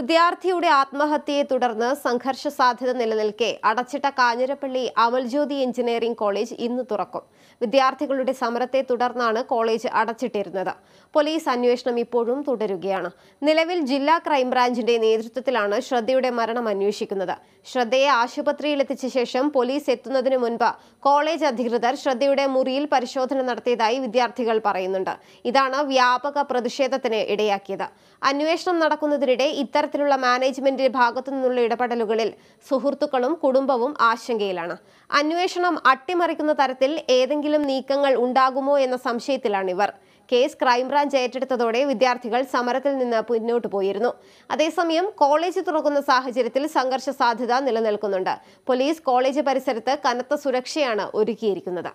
വിദ്യാർത്ഥിയുടെ ആത്മഹത്യയെ തുടർന്ന് സംഘർഷ സാധ്യത നിലനിൽക്കെ അടച്ചിട്ട കാഞ്ഞിരപ്പള്ളി അമൽജ്യോതി എഞ്ചിനീയറിംഗ് കോളേജ് ഇന്ന് തുറക്കും വിദ്യാർത്ഥികളുടെ സമരത്തെ തുടർന്നാണ് കോളേജ് അടച്ചിട്ടിരുന്നത് പോലീസ് അന്വേഷണം ഇപ്പോഴും തുടരുകയാണ് നിലവിൽ ജില്ലാ ക്രൈംബ്രാഞ്ചിന്റെ നേതൃത്വത്തിലാണ് ശ്രദ്ധയുടെ മരണം അന്വേഷിക്കുന്നത് ശ്രദ്ധയെ ആശുപത്രിയിലെത്തിച്ച ശേഷം പോലീസ് എത്തുന്നതിന് മുൻപ് കോളേജ് അധികൃതർ ശ്രദ്ധയുടെ മുറിയിൽ പരിശോധന നടത്തിയതായി വിദ്യാർത്ഥികൾ പറയുന്നുണ്ട് ഇതാണ് വ്യാപക പ്രതിഷേധത്തിന് ഇടയാക്കിയത് അന്വേഷണം നടക്കുന്നതിനിടെ ഇത്തരം ഇത്തരത്തിലുള്ള മാനേജ്മെന്റിന്റെ ഭാഗത്തു നിന്നുള്ള ഇടപെടലുകളിൽ സുഹൃത്തുക്കളും കുടുംബവും ആശങ്കയിലാണ് അന്വേഷണം അട്ടിമറിക്കുന്ന തരത്തിൽ ഏതെങ്കിലും നീക്കങ്ങൾ ഉണ്ടാകുമോ എന്ന സംശയത്തിലാണിവർ കേസ് ക്രൈംബ്രാഞ്ച് ഏറ്റെടുത്തതോടെ വിദ്യാർത്ഥികൾ സമരത്തിൽ നിന്ന് പിന്നോട്ട് പോയിരുന്നു അതേസമയം കോളേജ് തുറക്കുന്ന സാഹചര്യത്തിൽ സംഘർഷ സാധ്യത നിലനിൽക്കുന്നുണ്ട് പോലീസ് കോളേജ് പരിസരത്ത് കനത്ത സുരക്ഷയാണ് ഒരുക്കിയിരിക്കുന്നത്